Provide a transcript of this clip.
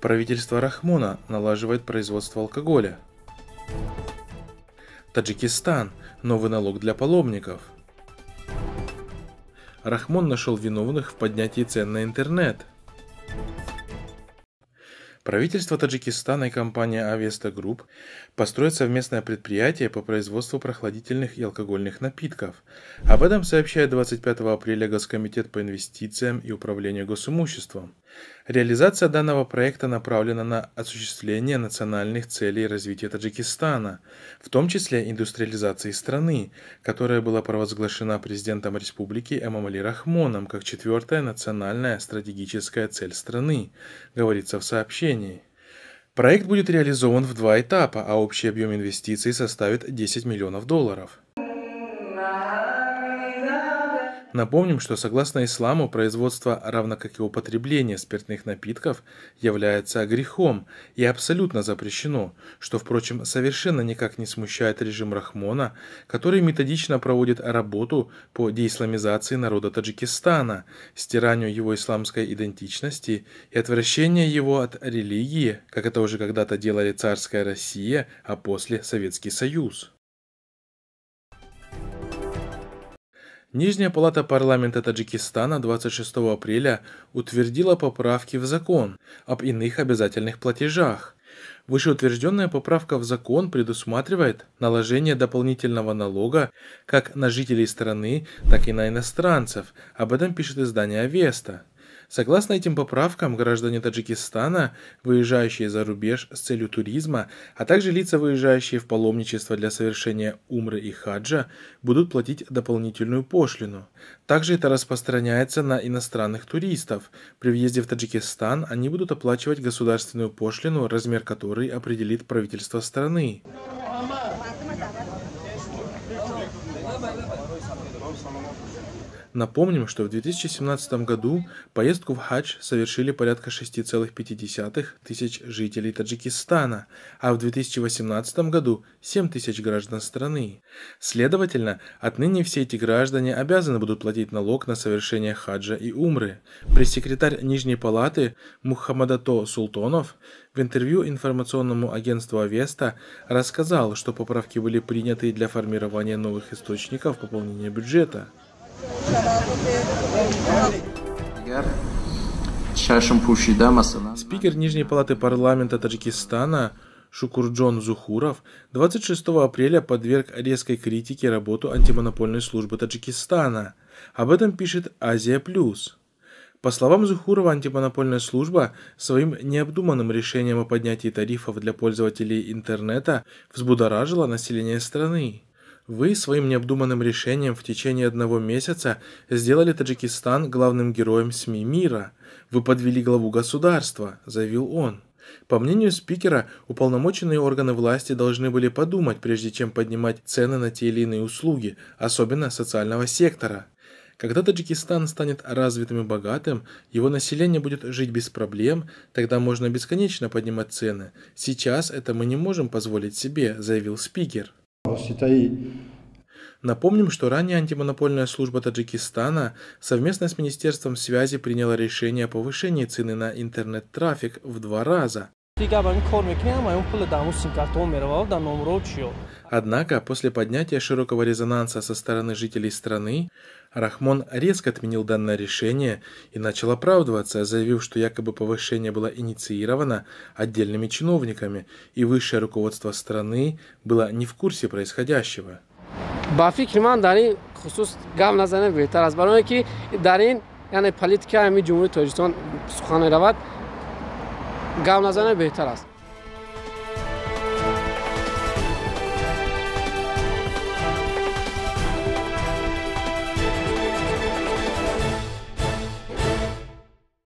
Правительство Рахмона налаживает производство алкоголя. Таджикистан. Новый налог для паломников. Рахмон нашел виновных в поднятии цен на интернет. Правительство Таджикистана и компания Авеста Групп построят совместное предприятие по производству прохладительных и алкогольных напитков. Об этом сообщает 25 апреля Госкомитет по инвестициям и управлению госимуществом. Реализация данного проекта направлена на осуществление национальных целей развития Таджикистана, в том числе индустриализации страны, которая была провозглашена президентом республики Эмамали Рахмоном как четвертая национальная стратегическая цель страны, говорится в сообщении. Проект будет реализован в два этапа, а общий объем инвестиций составит 10 миллионов долларов. Напомним, что согласно исламу производство, равно как и употребление спиртных напитков, является грехом и абсолютно запрещено, что, впрочем, совершенно никак не смущает режим Рахмона, который методично проводит работу по деисламизации народа Таджикистана, стиранию его исламской идентичности и отвращению его от религии, как это уже когда-то делали царская Россия, а после Советский Союз. Нижняя палата парламента Таджикистана 26 апреля утвердила поправки в закон об иных обязательных платежах. Вышеутвержденная поправка в закон предусматривает наложение дополнительного налога как на жителей страны, так и на иностранцев. Об этом пишет издание «Авеста». Согласно этим поправкам, граждане Таджикистана, выезжающие за рубеж с целью туризма, а также лица, выезжающие в паломничество для совершения умры и хаджа, будут платить дополнительную пошлину. Также это распространяется на иностранных туристов. При въезде в Таджикистан они будут оплачивать государственную пошлину, размер которой определит правительство страны. Напомним, что в 2017 году поездку в хадж совершили порядка 6,5 тысяч жителей Таджикистана, а в 2018 году 7 тысяч граждан страны. Следовательно, отныне все эти граждане обязаны будут платить налог на совершение хаджа и умры. Пресс-секретарь Нижней Палаты Мухаммадато Султонов в интервью информационному агентству Авеста рассказал, что поправки были приняты для формирования новых источников пополнения бюджета. А Спикер Нижней палаты парламента Таджикистана Шукурджон Зухуров 26 апреля подверг резкой критике работу антимонопольной службы Таджикистана. Об этом пишет «Азия Плюс». По словам Зухурова, антимонопольная служба своим необдуманным решением о поднятии тарифов для пользователей интернета взбудоражила население страны. Вы своим необдуманным решением в течение одного месяца сделали Таджикистан главным героем СМИ мира. Вы подвели главу государства, заявил он. По мнению спикера, уполномоченные органы власти должны были подумать, прежде чем поднимать цены на те или иные услуги, особенно социального сектора. Когда Таджикистан станет развитым и богатым, его население будет жить без проблем, тогда можно бесконечно поднимать цены. Сейчас это мы не можем позволить себе, заявил спикер. Напомним, что ранее антимонопольная служба Таджикистана совместно с Министерством связи приняла решение о повышении цены на интернет-трафик в два раза. А Однако, после поднятия широкого резонанса со стороны жителей страны, Рахмон резко отменил данное решение и начал оправдываться, заявив, что якобы повышение было инициировано отдельными чиновниками, и высшее руководство страны было не в курсе происходящего. با فکر من در این خصوص گم نزنه بهتر از برای که در این یعنی پلیتیک همین جمهوری گام نزنه بهتر است